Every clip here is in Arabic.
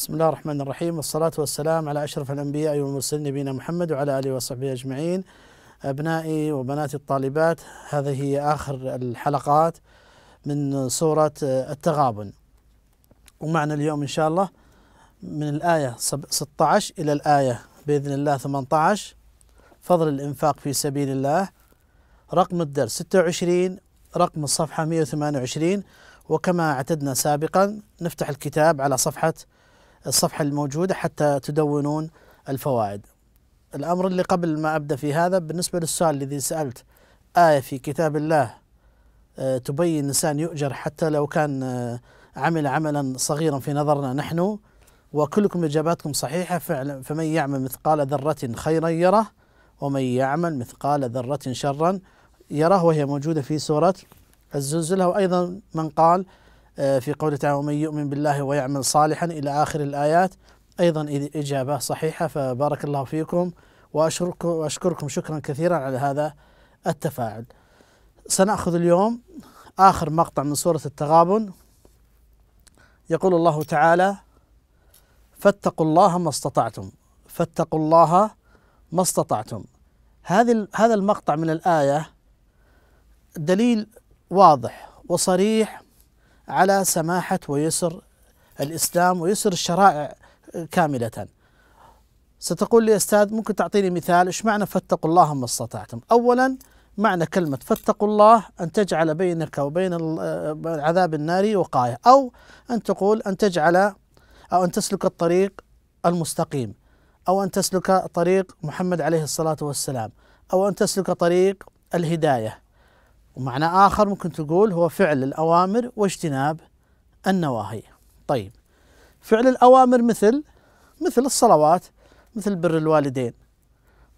بسم الله الرحمن الرحيم والصلاة والسلام على أشرف الأنبياء والمرسلين نبينا محمد وعلى آله وصحبه أجمعين أبنائي وبناتي الطالبات هذه هي آخر الحلقات من سورة التغابن ومعنا اليوم إن شاء الله من الآية 16 إلى الآية بإذن الله 18 فضل الإنفاق في سبيل الله رقم الدرس 26 رقم الصفحة 128 وكما اعتدنا سابقا نفتح الكتاب على صفحة الصفحة الموجودة حتى تدونون الفوائد الأمر اللي قبل ما أبدأ في هذا بالنسبة للسؤال الذي سألت آية في كتاب الله آه، تبين إنسان يؤجر حتى لو كان آه، عمل عملا صغيرا في نظرنا نحن وكلكم إجاباتكم صحيحة فعلا فمن يعمل مثقال ذرة خيرا يره ومن يعمل مثقال ذرة شرا يره وهي موجودة في سورة الزلزلة وأيضا من قال آه، في قوله تعالى ومن يؤمن بالله ويعمل صالحا إلى آخر الآيات أيضا إجابة صحيحة فبارك الله فيكم وأشكركم شكرا كثيرا على هذا التفاعل سنأخذ اليوم آخر مقطع من سورة التغابن يقول الله تعالى فاتقوا الله ما استطعتم فاتقوا الله ما استطعتم هذه هذا المقطع من الآية دليل واضح وصريح على سماحة ويسر الإسلام ويسر الشرائع كاملة ستقول لي أستاذ ممكن تعطيني مثال إيش معنى فاتقوا الله ما استطعتم أولا معنى كلمة فاتقوا الله أن تجعل بينك وبين آه، عذاب النار وقاية أو أن تقول أن تجعل أو أن تسلك الطريق المستقيم أو أن تسلك طريق محمد عليه الصلاة والسلام أو أن تسلك طريق الهداية ومعنى آخر ممكن تقول هو فعل الأوامر واجتناب النواهي طيب فعل الأوامر مثل مثل الصلوات مثل بر الوالدين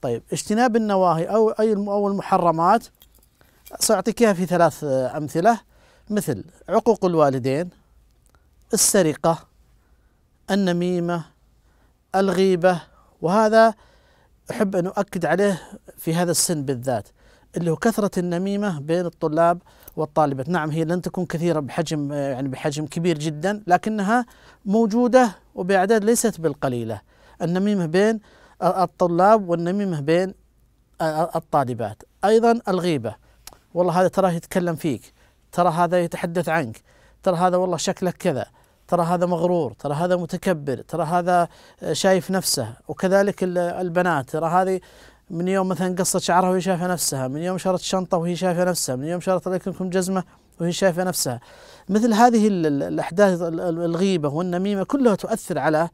طيب اجتناب النواهي أو أي أو المحرمات سأعطيك إياها في ثلاث أمثلة مثل عقوق الوالدين السرقة النميمة الغيبة وهذا أحب أن أؤكد عليه في هذا السن بالذات اللي هو كثرة النميمة بين الطلاب والطالبات نعم هي لن تكون كثيرة بحجم يعني بحجم كبير جدا لكنها موجودة وبأعداد ليست بالقليلة النميمة بين الطلاب والنميمة بين الطالبات أيضا الغيبة والله هذا تراه يتكلم فيك ترى هذا يتحدث عنك ترى هذا والله شكلك كذا ترى هذا مغرور ترى هذا متكبر ترى هذا شايف نفسه وكذلك البنات ترى هذه من يوم مثلا قصت شعرها وهي شايفه نفسها من يوم شرت شنطه وهي شايفه نفسها من يوم شرت عليكم جزمه وهي شايفه نفسها مثل هذه الاحداث الغيبه والنميمه كلها تؤثر على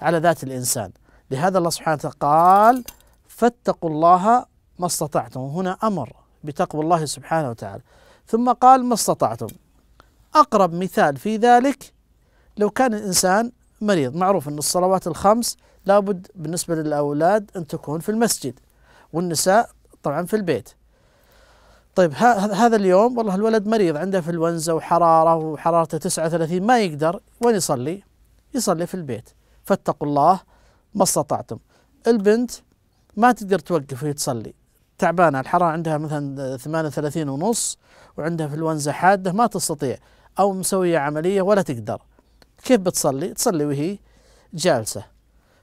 على ذات الانسان لهذا الله سبحانه وتعالى قال فاتقوا الله ما استطعتم هنا امر بتقوى الله سبحانه وتعالى ثم قال ما استطعتم اقرب مثال في ذلك لو كان الانسان مريض معروف أن الصلوات الخمس لابد بالنسبة للأولاد أن تكون في المسجد والنساء طبعا في البيت طيب هذا اليوم والله الولد مريض عنده في الونزة وحرارة وحرارته 39 ما يقدر وين يصلي يصلي في البيت فاتقوا الله ما استطعتم البنت ما تقدر توقف وهي تصلي تعبانة الحرارة عندها مثلا 38 ونص وعندها في الونزة حادة ما تستطيع أو مسوية عملية ولا تقدر كيف بتصلي؟ تصلي وهي جالسة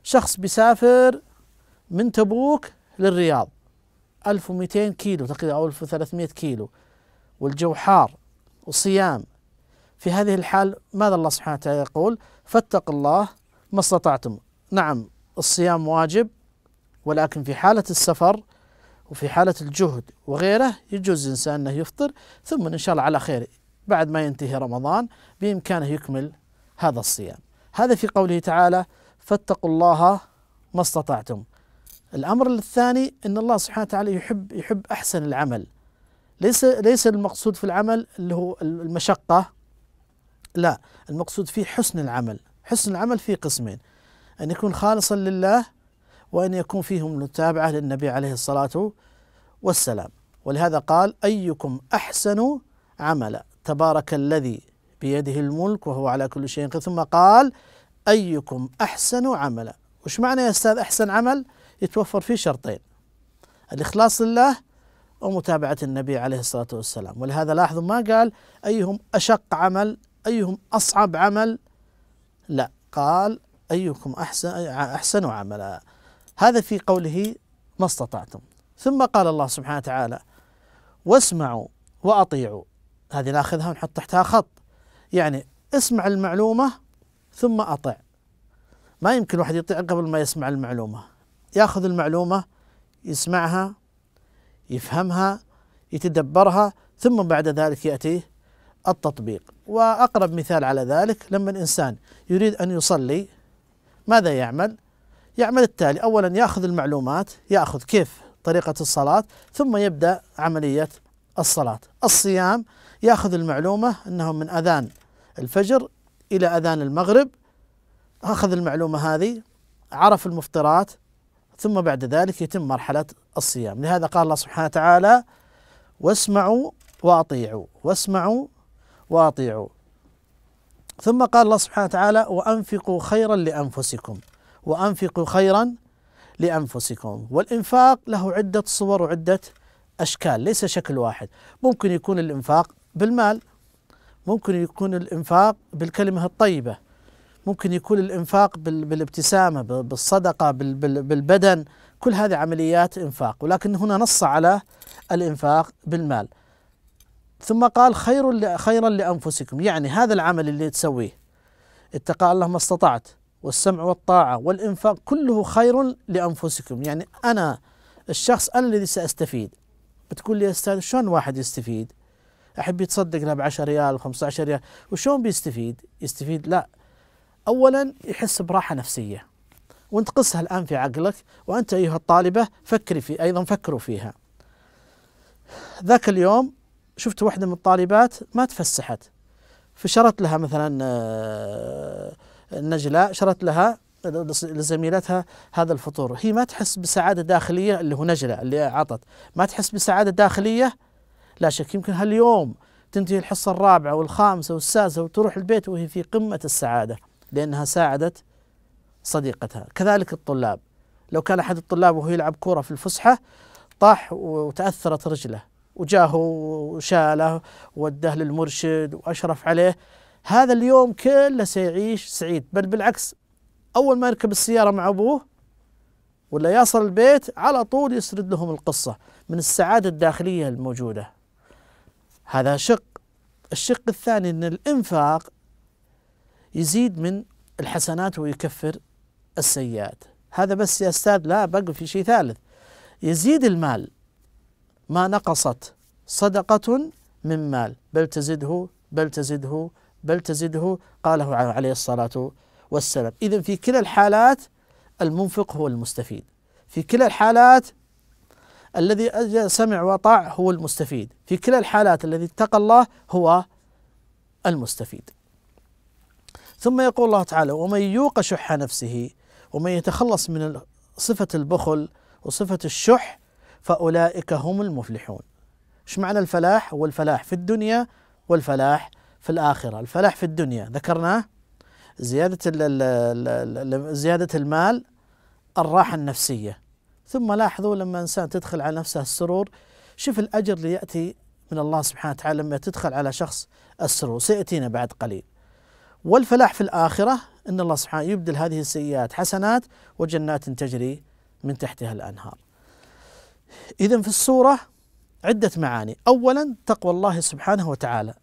شخص بيسافر من تبوك للرياض 1200 كيلو تقريبا أو 1300 كيلو والجو حار وصيام في هذه الحال ماذا الله سبحانه وتعالى يقول فاتقوا الله ما استطعتم نعم الصيام واجب ولكن في حالة السفر وفي حالة الجهد وغيره يجوز الإنسان أنه يفطر ثم إن شاء الله على خير بعد ما ينتهي رمضان بإمكانه يكمل هذا الصيام هذا في قوله تعالى فاتقوا الله ما استطعتم الأمر الثاني أن الله سبحانه وتعالى يحب يحب أحسن العمل ليس ليس المقصود في العمل اللي هو المشقة لا المقصود فيه حسن العمل حسن العمل فيه قسمين أن يكون خالصا لله وأن يكون فيهم متابعة للنبي عليه الصلاة والسلام ولهذا قال أيكم أحسن عملا تبارك الذي بيده الملك وهو على كل شيء قدير ثم قال أيكم أحسن عملا وش معنى يا أستاذ أحسن عمل يتوفر فيه شرطين الإخلاص لله ومتابعة النبي عليه الصلاة والسلام ولهذا لاحظوا ما قال أيهم أشق عمل أيهم أصعب عمل لا قال أيكم أحسن أحسن عملا هذا في قوله ما استطعتم ثم قال الله سبحانه وتعالى واسمعوا وأطيعوا هذه ناخذها ونحط تحتها خط يعني اسمع المعلومة ثم أطع ما يمكن واحد يطيع قبل ما يسمع المعلومة ياخذ المعلومة يسمعها يفهمها يتدبرها ثم بعد ذلك يأتي التطبيق وأقرب مثال على ذلك لما الإنسان يريد أن يصلي ماذا يعمل؟ يعمل التالي أولا يأخذ المعلومات يأخذ كيف طريقة الصلاة ثم يبدأ عملية الصلاة الصيام ياخذ المعلومة أنه من أذان الفجر إلى أذان المغرب أخذ المعلومة هذه عرف المفطرات ثم بعد ذلك يتم مرحلة الصيام لهذا قال الله سبحانه وتعالى واسمعوا وأطيعوا واسمعوا وأطيعوا ثم قال الله سبحانه وتعالى وأنفقوا خيرا لأنفسكم وأنفقوا خيرا لأنفسكم والإنفاق له عدة صور وعدة أشكال ليس شكل واحد ممكن يكون الإنفاق بالمال ممكن يكون الإنفاق بالكلمة الطيبة ممكن يكون الإنفاق بالابتسامة بالصدقة بالبدن كل هذه عمليات إنفاق ولكن هنا نص على الإنفاق بالمال ثم قال خير خيرا لأنفسكم يعني هذا العمل اللي تسويه اتقاء الله ما استطعت والسمع والطاعة والإنفاق كله خير لأنفسكم يعني أنا الشخص أنا الذي سأستفيد بتقول لي يا استاذ شلون واحد يستفيد؟ احب يتصدق له ب 10 ريال و 15 ريال وشلون بيستفيد؟ يستفيد لا اولا يحس براحه نفسيه وانت قصها الان في عقلك وانت ايها الطالبه فكري في ايضا فكروا فيها. ذاك اليوم شفت واحده من الطالبات ما تفسحت فشرت لها مثلا آه، النجله شرت لها لزميلتها هذا الفطور هي ما تحس بسعادة داخلية اللي هو نجلة اللي عطت ما تحس بسعادة داخلية لا شك يمكن هاليوم تنتهي الحصة الرابعة والخامسة والسادسة وتروح البيت وهي في قمة السعادة لأنها ساعدت صديقتها كذلك الطلاب لو كان أحد الطلاب وهو يلعب كورة في الفسحة طاح وتأثرت رجله وجاه وشاله وده للمرشد وأشرف عليه هذا اليوم كله سيعيش سعيد بل بالعكس أول ما يركب السيارة مع أبوه ولا يصل البيت على طول يسرد لهم القصة من السعادة الداخلية الموجودة هذا شق الشق الثاني أن الإنفاق يزيد من الحسنات ويكفر السيئات هذا بس يا أستاذ لا بقى في شيء ثالث يزيد المال ما نقصت صدقة من مال بل تزده بل تزده بل تزده قاله عليه الصلاة والسلام والسلب إذا في كلا الحالات المنفق هو المستفيد في كلا الحالات الذي سمع وطاع هو المستفيد في كلا الحالات الذي اتقى الله هو المستفيد ثم يقول الله تعالى ومن يوق شح نفسه ومن يتخلص من صفة البخل وصفة الشح فأولئك هم المفلحون ايش معنى الفلاح هو الفلاح في الدنيا والفلاح في الآخرة الفلاح في الدنيا ذكرناه زيادة زيادة المال الراحة النفسية ثم لاحظوا لما إنسان تدخل على نفسه السرور شوف الأجر اللي يأتي من الله سبحانه وتعالى لما تدخل على شخص السرور سيأتينا بعد قليل والفلاح في الآخرة أن الله سبحانه يبدل هذه السيئات حسنات وجنات تجري من تحتها الأنهار إذا في السورة عدة معاني أولا تقوى الله سبحانه وتعالى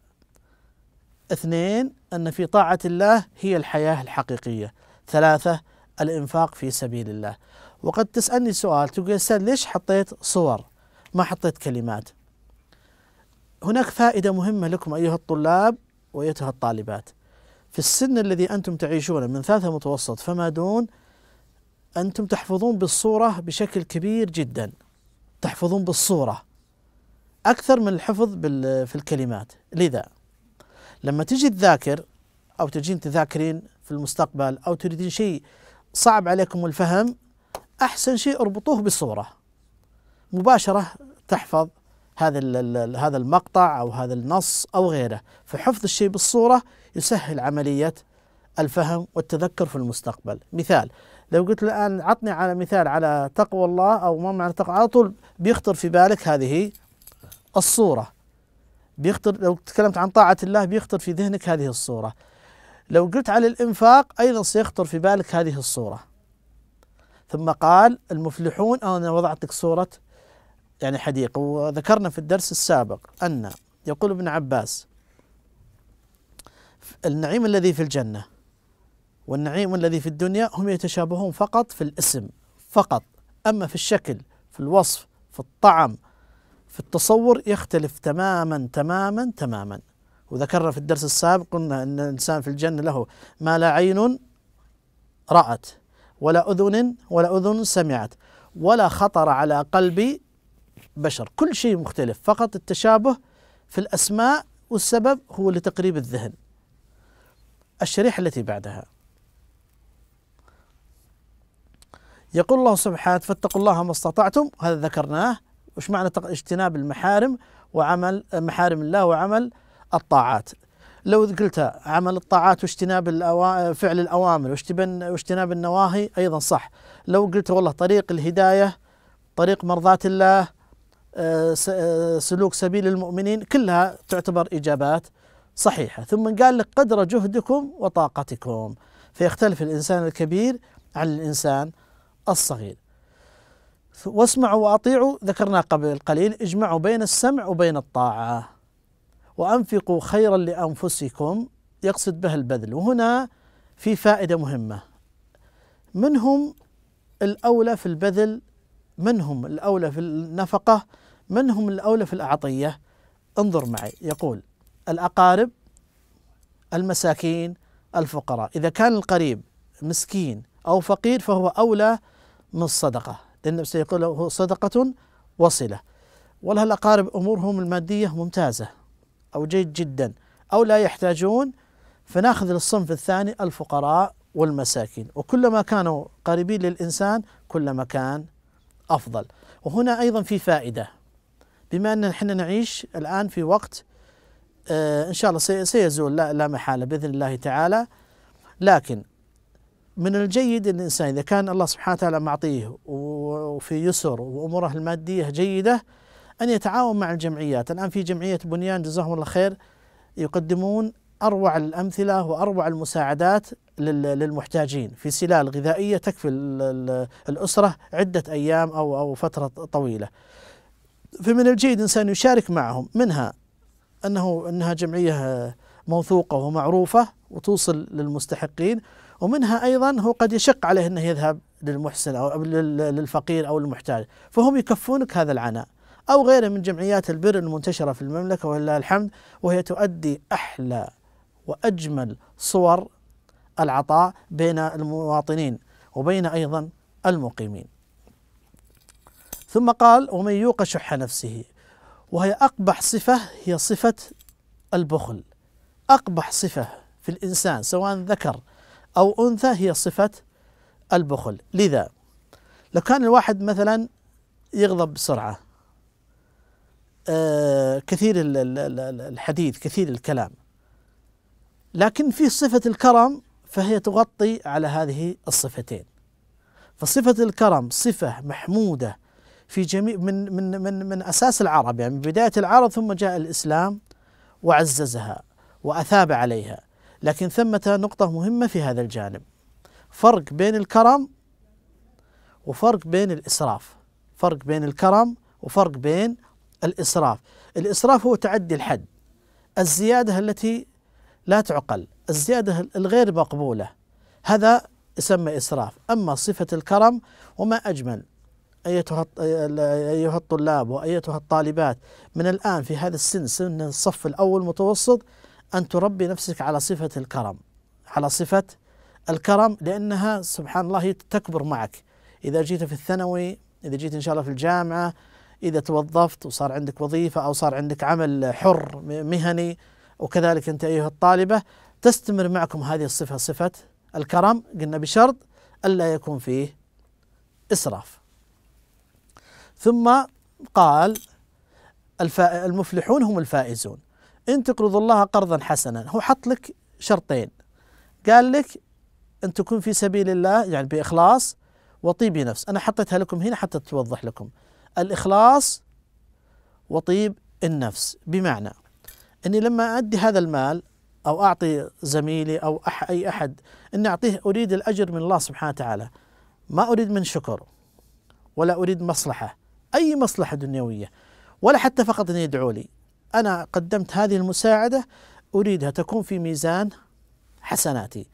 اثنين أن في طاعة الله هي الحياة الحقيقية ثلاثة الإنفاق في سبيل الله وقد تسألني سؤال تقول يا أستاذ ليش حطيت صور ما حطيت كلمات هناك فائدة مهمة لكم أيها الطلاب وأيتها الطالبات في السن الذي أنتم تعيشونه من ثالثة متوسط فما دون أنتم تحفظون بالصورة بشكل كبير جدا تحفظون بالصورة أكثر من الحفظ في الكلمات لذا لما تجي تذاكر أو تجين تذاكرين في المستقبل أو تريدين شيء صعب عليكم الفهم أحسن شيء اربطوه بالصورة مباشرة تحفظ هذا هذا المقطع او هذا النص او غيره، فحفظ الشيء بالصوره يسهل عمليه الفهم والتذكر في المستقبل، مثال لو قلت الان عطني على مثال على تقوى الله او ما معنى تقوى على طول بيخطر في بالك هذه الصوره بيخطر لو تكلمت عن طاعة الله بيخطر في ذهنك هذه الصورة لو قلت على الإنفاق أيضا سيخطر في بالك هذه الصورة ثم قال المفلحون أنا وضعت لك صورة يعني حديقة وذكرنا في الدرس السابق أن يقول ابن عباس النعيم الذي في الجنة والنعيم الذي في الدنيا هم يتشابهون فقط في الاسم فقط أما في الشكل في الوصف في الطعم في التصور يختلف تماما تماما تماما وذكرنا في الدرس السابق قلنا أن الإنسان في الجنة له ما لا عين رأت ولا أذن ولا أذن سمعت ولا خطر على قلب بشر كل شيء مختلف فقط التشابه في الأسماء والسبب هو لتقريب الذهن الشريحة التي بعدها يقول الله سبحانه فاتقوا الله ما استطعتم هذا ذكرناه وش معنى اجتناب المحارم وعمل محارم الله وعمل الطاعات لو قلتها عمل الطاعات واجتناب فعل الأوامر واجتناب النواهي أيضا صح لو قلت والله طريق الهداية طريق مرضاة الله آه، آه، سلوك سبيل المؤمنين كلها تعتبر إجابات صحيحة ثم قال لك قدر جهدكم وطاقتكم فيختلف الإنسان الكبير عن الإنسان الصغير واسمعوا واطيعوا ذكرناه قبل قليل اجمعوا بين السمع وبين الطاعه وانفقوا خيرا لانفسكم يقصد به البذل وهنا في فائده مهمه من هم الاولى في البذل من هم الاولى في النفقه من هم الاولى في الاعطيه انظر معي يقول الاقارب المساكين الفقراء اذا كان القريب مسكين او فقير فهو اولى من الصدقه لأن سيقول له صدقة وصلة ولها الأقارب أمورهم المادية ممتازة أو جيد جدا أو لا يحتاجون فناخذ للصنف الثاني الفقراء والمساكين وكلما كانوا قريبين للإنسان كلما كان أفضل وهنا أيضا في فائدة بما أن نحن نعيش الآن في وقت آه إن شاء الله سيزول لا, لا محالة بإذن الله تعالى لكن من الجيد ان الانسان اذا كان الله سبحانه وتعالى معطيه وفي يسر واموره الماديه جيده ان يتعاون مع الجمعيات، الان في جمعيه بنيان جزاهم الله خير يقدمون اروع الامثله واروع المساعدات للمحتاجين في سلال غذائيه تكفي الاسره عده ايام او او فتره طويله. فمن الجيد الانسان يشارك معهم منها انه انها جمعيه موثوقه ومعروفه وتوصل للمستحقين ومنها أيضا هو قد يشق عليه أنه يذهب للمحسن أو للفقير أو المحتاج فهم يكفونك هذا العناء أو غيره من جمعيات البر المنتشرة في المملكة ولله الحمد وهي تؤدي أحلى وأجمل صور العطاء بين المواطنين وبين أيضا المقيمين ثم قال ومن يوق شح نفسه وهي أقبح صفة هي صفة البخل أقبح صفة في الإنسان سواء ذكر أو أنثى هي صفة البخل لذا لو كان الواحد مثلا يغضب بسرعة آه كثير الحديث كثير الكلام لكن في صفة الكرم فهي تغطي على هذه الصفتين فصفة الكرم صفة محمودة في جميع من من من من اساس العرب يعني من بدايه العرب ثم جاء الاسلام وعززها واثاب عليها لكن ثمة نقطة مهمة في هذا الجانب فرق بين الكرم وفرق بين الإسراف فرق بين الكرم وفرق بين الإسراف الإسراف هو تعدي الحد الزيادة التي لا تعقل الزيادة الغير مقبولة هذا يسمى إسراف أما صفة الكرم وما أجمل أيتها أيها الطلاب وأيتها الطالبات من الآن في هذا السن سن الصف الأول متوسط أن تربي نفسك على صفة الكرم على صفة الكرم لأنها سبحان الله تكبر معك إذا جيت في الثانوي إذا جيت إن شاء الله في الجامعة إذا توظفت وصار عندك وظيفة أو صار عندك عمل حر مهني وكذلك أنت أيها الطالبة تستمر معكم هذه الصفة صفة الكرم قلنا بشرط ألا يكون فيه إسراف ثم قال المفلحون هم الفائزون إن تقرض الله قرضا حسنا هو حط لك شرطين قال لك أن تكون في سبيل الله يعني بإخلاص وطيب نفس أنا حطيتها لكم هنا حتى توضح لكم الإخلاص وطيب النفس بمعنى أني لما أدي هذا المال أو أعطي زميلي أو أح أي أحد أن أعطيه أريد الأجر من الله سبحانه وتعالى ما أريد من شكر ولا أريد مصلحة أي مصلحة دنيوية ولا حتى فقط أن يدعوا لي أنا قدمت هذه المساعدة أريدها تكون في ميزان حسناتي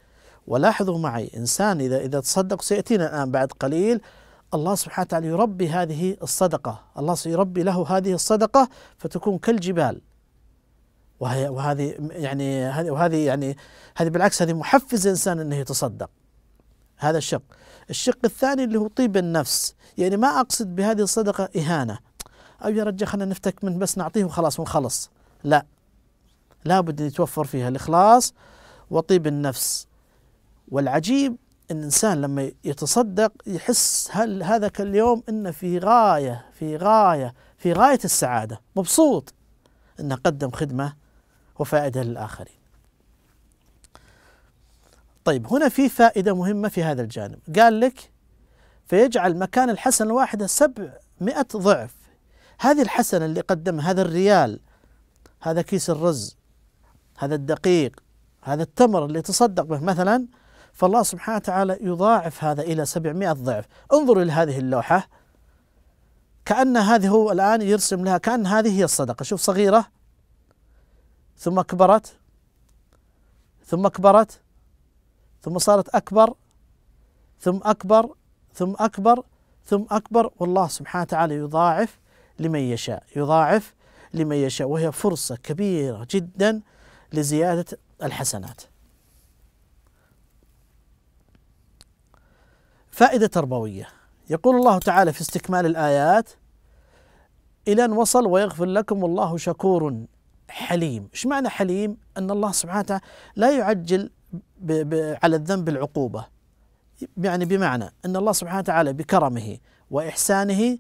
ولاحظوا معي إنسان إذا إذا تصدق سيأتينا الآن بعد قليل الله سبحانه وتعالى يربي هذه الصدقة الله سيربي له هذه الصدقة فتكون كالجبال وهي وهذه يعني وهذه يعني هذه بالعكس هذه محفز الإنسان أنه يتصدق هذا الشق الشق الثاني اللي هو طيب النفس يعني ما أقصد بهذه الصدقة إهانة أو يا رجال خلينا نفتك من بس نعطيه وخلاص ونخلص لا لابد أن يتوفر فيها الإخلاص وطيب النفس والعجيب أن الإنسان لما يتصدق يحس هل هذا اليوم أنه في غاية في غاية في غاية السعادة مبسوط أنه قدم خدمة وفائدة للآخرين طيب هنا في فائدة مهمة في هذا الجانب قال لك فيجعل مكان الحسنة الواحدة سبعمائة ضعف هذه الحسنة اللي قدمها هذا الريال هذا كيس الرز هذا الدقيق هذا التمر اللي تصدق به مثلا فالله سبحانه وتعالى يضاعف هذا إلى سبعمائة ضعف انظروا إلى هذه اللوحة كأن هذه هو الآن يرسم لها كأن هذه هي الصدقة شوف صغيرة ثم كبرت ثم كبرت ثم صارت أكبر ثم أكبر ثم أكبر ثم أكبر والله سبحانه وتعالى يضاعف لمن يشاء يضاعف لمن يشاء وهي فرصة كبيرة جدا لزيادة الحسنات فائدة تربوية يقول الله تعالى في استكمال الآيات إلى أن وصل ويغفر لكم والله شكور حليم إيش معنى حليم؟ أن الله سبحانه وتعالى لا يعجل بـ بـ على الذنب العقوبة يعني بمعنى أن الله سبحانه وتعالى بكرمه وإحسانه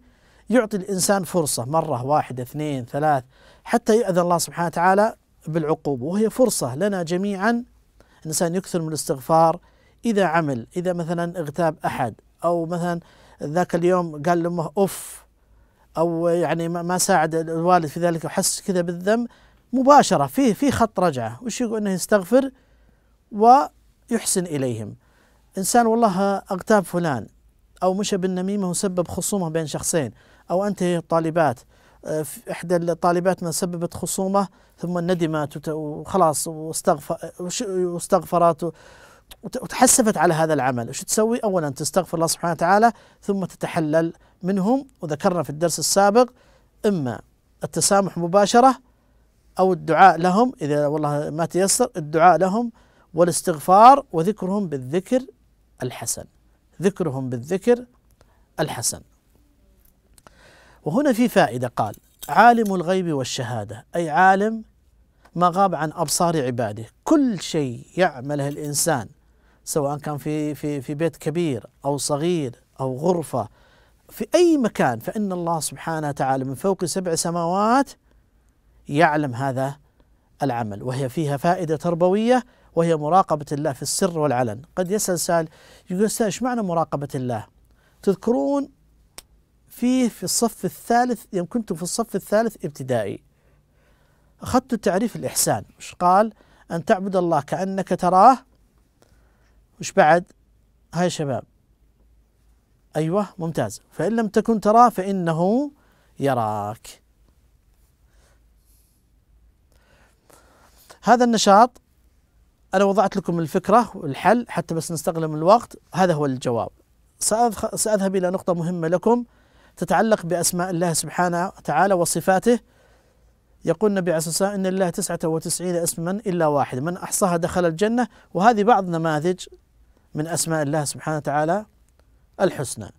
يعطي الإنسان فرصة مرة واحدة اثنين ثلاث حتى يؤذن الله سبحانه وتعالى بالعقوبة وهي فرصة لنا جميعا الإنسان يكثر من الاستغفار إذا عمل إذا مثلا اغتاب أحد أو مثلا ذاك اليوم قال لأمه أف أو يعني ما ساعد الوالد في ذلك وحس كذا بالذنب مباشرة فيه في خط رجعة وش يقول أنه يستغفر ويحسن إليهم إنسان والله أغتاب فلان أو مشى بالنميمة وسبب خصومة بين شخصين أو أنتهي الطالبات آه، إحدى الطالبات ما سببت خصومة ثم ندمت وخلاص واستغفرت وتحسفت على هذا العمل وش تسوي أولا تستغفر الله سبحانه وتعالى ثم تتحلل منهم وذكرنا في الدرس السابق إما التسامح مباشرة أو الدعاء لهم إذا والله ما تيسر الدعاء لهم والاستغفار وذكرهم بالذكر الحسن ذكرهم بالذكر الحسن وهنا في فائدة قال عالم الغيب والشهادة أي عالم ما غاب عن أبصار عباده كل شيء يعمله الإنسان سواء كان في في في بيت كبير أو صغير أو غرفة في أي مكان فإن الله سبحانه وتعالى من فوق سبع سماوات يعلم هذا العمل وهي فيها فائدة تربوية وهي مراقبة الله في السر والعلن قد يسأل سال يقول أستاذ إيش معنى مراقبة الله تذكرون فيه في الصف الثالث يوم كنتم في الصف الثالث ابتدائي أخذت تعريف الإحسان مش قال أن تعبد الله كأنك تراه مش بعد هاي شباب أيوة ممتاز فإن لم تكن تراه فإنه يراك هذا النشاط أنا وضعت لكم الفكرة والحل حتى بس نستغل الوقت هذا هو الجواب سأذهب إلى نقطة مهمة لكم تتعلق بأسماء الله سبحانه وتعالى وصفاته يقول النبي عليه الصلاة والسلام إن الله 99 اسما إلا واحد من أحصاها دخل الجنة وهذه بعض نماذج من أسماء الله سبحانه وتعالى الحسنى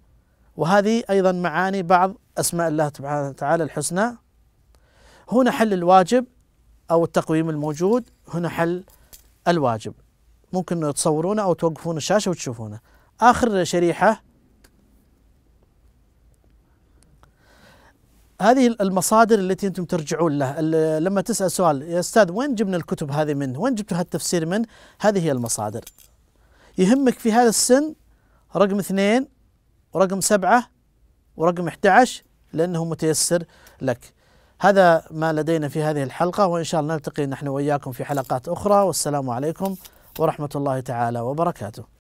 وهذه أيضا معاني بعض أسماء الله سبحانه وتعالى الحسنى هنا حل الواجب أو التقويم الموجود هنا حل الواجب ممكن تصورونه أو توقفون الشاشة وتشوفونه آخر شريحة هذه المصادر التي انتم ترجعون لها لما تسال سؤال يا استاذ وين جبنا الكتب هذه من؟ وين جبتوا هالتفسير من؟ هذه هي المصادر. يهمك في هذا السن رقم اثنين ورقم سبعه ورقم 11 لانه متيسر لك. هذا ما لدينا في هذه الحلقة وإن شاء الله نلتقي نحن وإياكم في حلقات أخرى والسلام عليكم ورحمة الله تعالى وبركاته